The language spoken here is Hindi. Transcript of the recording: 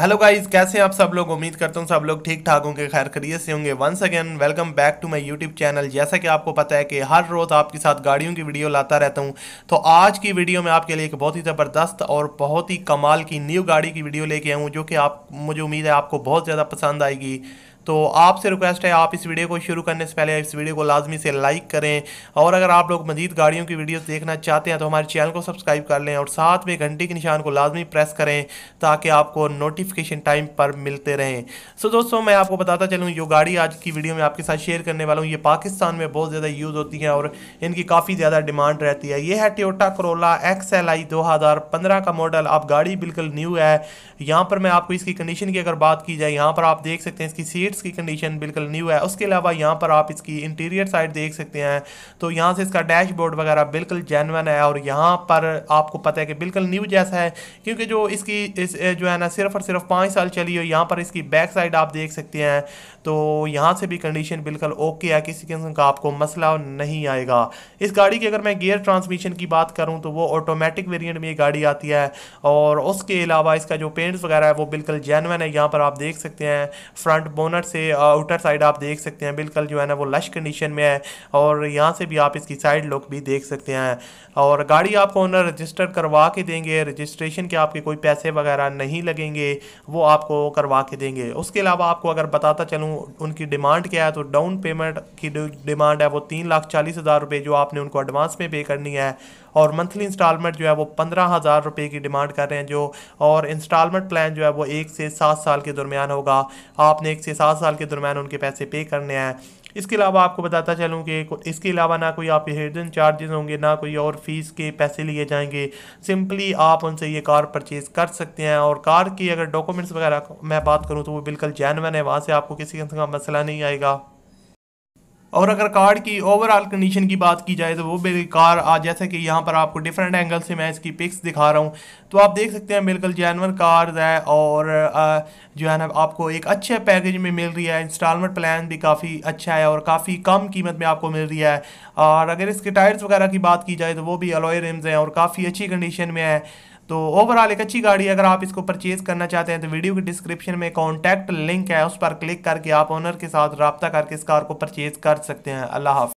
हेलो गाइस कैसे हैं आप सब लोग उम्मीद करता हूँ सब लोग ठीक ठाक होंगे खैर खरीद से होंगे once again welcome back to my YouTube channel जैसा कि आपको पता है कि हर रोज़ आपके साथ गाड़ियों की वीडियो लाता रहता हूँ तो आज की वीडियो में आपके लिए एक बहुत ही ज़बरदस्त और बहुत ही कमाल की न्यू गाड़ी की वीडियो लेके आऊँ जो कि आप मुझे उम्मीद है आपको बहुत ज़्यादा पसंद आएगी तो आपसे रिक्वेस्ट है आप इस वीडियो को शुरू करने से पहले इस वीडियो को लाजमी से लाइक करें और अगर आप लोग मजीद गाड़ियों की वीडियोस देखना चाहते हैं तो हमारे चैनल को सब्सक्राइब कर लें और साथ में घंटी के निशान को लाजमी प्रेस करें ताकि आपको नोटिफिकेशन टाइम पर मिलते रहें सो दोस्तों मैं आपको बताता चलूँ जो गाड़ी आज की वीडियो में आपके साथ शेयर करने वाला हूँ ये पाकिस्तान में बहुत ज़्यादा यूज़ होती हैं और इनकी काफ़ी ज़्यादा डिमांड रहती है ये है टोटा करोला एक्स एल आई दो हज़ार पंद्रह का मॉडल आप गाड़ी बिल्कुल न्यू है यहाँ पर मैं आपको इसकी कंडीशन की अगर बात की जाए यहाँ पर आप देख सकते हैं इसकी सीट व्हील्स की कंडीशन बिल्कुल न्यू है उसके अलावा यहाँ पर आप इसकी इंटीरियर साइड देख सकते हैं तो यहाँ से इसका डैशबोर्ड वगैरह बिल्कुल जेनवन है और यहाँ पर आपको पता है कि बिल्कुल न्यू जैसा है क्योंकि जो इसकी इस जो है ना सिर्फ और सिर्फ पाँच साल चली हुई यहाँ पर इसकी बैक साइड आप देख सकते हैं तो यहाँ से भी कंडीशन बिल्कुल ओके है किसी किस्म का आपको मसला नहीं आएगा इस गाड़ी की अगर मैं गियर ट्रांसमिशन की बात करूँ तो वो ऑटोमेटिक वेरियंट में ये गाड़ी आती है और उसके अलावा इसका जो पेंट्स वगैरह है वो बिल्कुल जेनवन है यहाँ पर आप देख सकते हैं फ्रंट बोनट से आउटर साइड आप देख सकते हैं बिल्कुल जो है ना वो लश कंडीशन में है और यहाँ से भी आप इसकी साइड लुक भी देख सकते हैं और गाड़ी आपको ओनर रजिस्टर करवा के देंगे रजिस्ट्रेशन के आपके कोई पैसे वगैरह नहीं लगेंगे वो आपको करवा के देंगे उसके अलावा आपको अगर बताता चलूँ उनकी डिमांड क्या है तो डाउन पेमेंट की डिमांड है वो तीन लाख चालीस हज़ार रुपये जो आपने उनको एडवांस में पे करनी है और मंथली इंस्टॉलमेंट जो है वो पंद्रह हज़ार रुपये की डिमांड कर रहे हैं जो और इंस्टॉलमेंट प्लान जो है वो एक से सात साल के दरमियान होगा आपने एक से सात साल के दरमियान उनके पैसे पे करने हैं इसके अलावा आपको बताता चलूँ कि इसके अलावा ना कोई आपके हिडन चार्जेस होंगे ना कोई और फीस के पैसे लिए जाएंगे सिंपली आप उनसे ये कार परचेज़ कर सकते हैं और कार की अगर डॉक्यूमेंट्स वगैरह मैं बात करूँ तो वो बिल्कुल जैनवन है वहाँ से आपको किसी का मसला नहीं आएगा और अगर कार्ड की ओवरऑल कंडीशन की बात की जाए तो वो बेकार आज जैसे कि यहाँ पर आपको डिफरेंट एंगल से मैं इसकी पिक्स दिखा रहा हूँ तो आप देख सकते हैं बिल्कुल जैनवर कार्ड है और जो है ना आपको एक अच्छे पैकेज में मिल रही है इंस्टॉलमेंट प्लान भी काफ़ी अच्छा है और काफ़ी कम कीमत में आपको मिल रही है और अगर इसके टायर्स वगैरह की बात की जाए तो वो भी अलॉय रिम्स हैं और काफ़ी अच्छी कंडीशन में है तो ओवरऑल एक अच्छी गाड़ी अगर आप इसको परचेज करना चाहते हैं तो वीडियो के डिस्क्रिप्शन में कॉन्टैक्ट लिंक है उस पर क्लिक करके आप ओनर के साथ रबता करके इस कार को परचेज कर सकते हैं अल्लाह हाफ